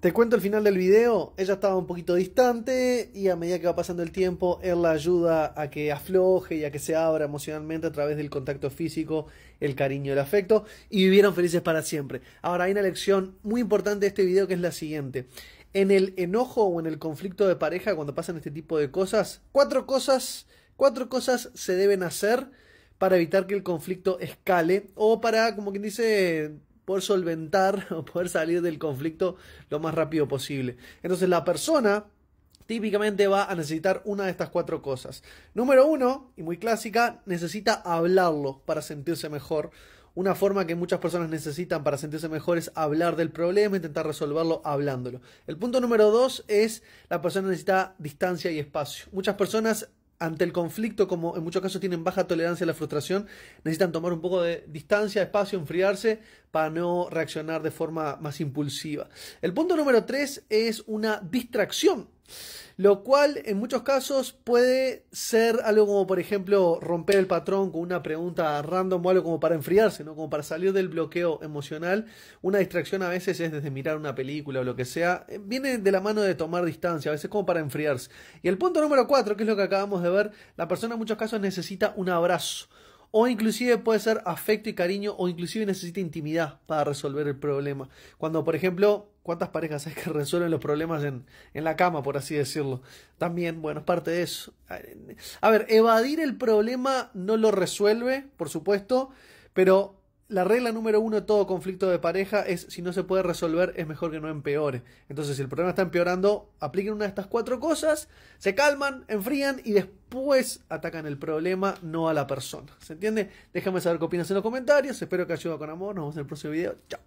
Te cuento el final del video, ella estaba un poquito distante y a medida que va pasando el tiempo, él la ayuda a que afloje y a que se abra emocionalmente a través del contacto físico, el cariño, el afecto y vivieron felices para siempre. Ahora hay una lección muy importante de este video que es la siguiente. En el enojo o en el conflicto de pareja, cuando pasan este tipo de cosas, cuatro cosas, cuatro cosas se deben hacer para evitar que el conflicto escale o para, como quien dice, poder solventar o poder salir del conflicto lo más rápido posible. Entonces la persona típicamente va a necesitar una de estas cuatro cosas. Número uno, y muy clásica, necesita hablarlo para sentirse mejor. Una forma que muchas personas necesitan para sentirse mejor es hablar del problema, intentar resolverlo hablándolo. El punto número dos es la persona necesita distancia y espacio. Muchas personas ante el conflicto, como en muchos casos tienen baja tolerancia a la frustración, necesitan tomar un poco de distancia, espacio, enfriarse para no reaccionar de forma más impulsiva. El punto número tres es una distracción lo cual en muchos casos puede ser algo como, por ejemplo, romper el patrón con una pregunta random o algo como para enfriarse, ¿no? Como para salir del bloqueo emocional. Una distracción a veces es desde mirar una película o lo que sea. Eh, viene de la mano de tomar distancia, a veces como para enfriarse. Y el punto número cuatro, que es lo que acabamos de ver, la persona en muchos casos necesita un abrazo o inclusive puede ser afecto y cariño o inclusive necesita intimidad para resolver el problema. Cuando, por ejemplo, ¿Cuántas parejas hay que resuelven los problemas en, la cama, por así decirlo? También, bueno, es parte de eso. A ver, evadir el problema no lo resuelve, por supuesto, pero la regla número uno de todo conflicto de pareja es si no se puede resolver, es mejor que no empeore. Entonces, si el problema está empeorando, apliquen una de estas cuatro cosas, se calman, enfrían y después atacan el problema, no a la persona. ¿Se entiende? Déjame saber qué opinas en los comentarios. Espero que ayude con amor. Nos vemos en el próximo video. Chao.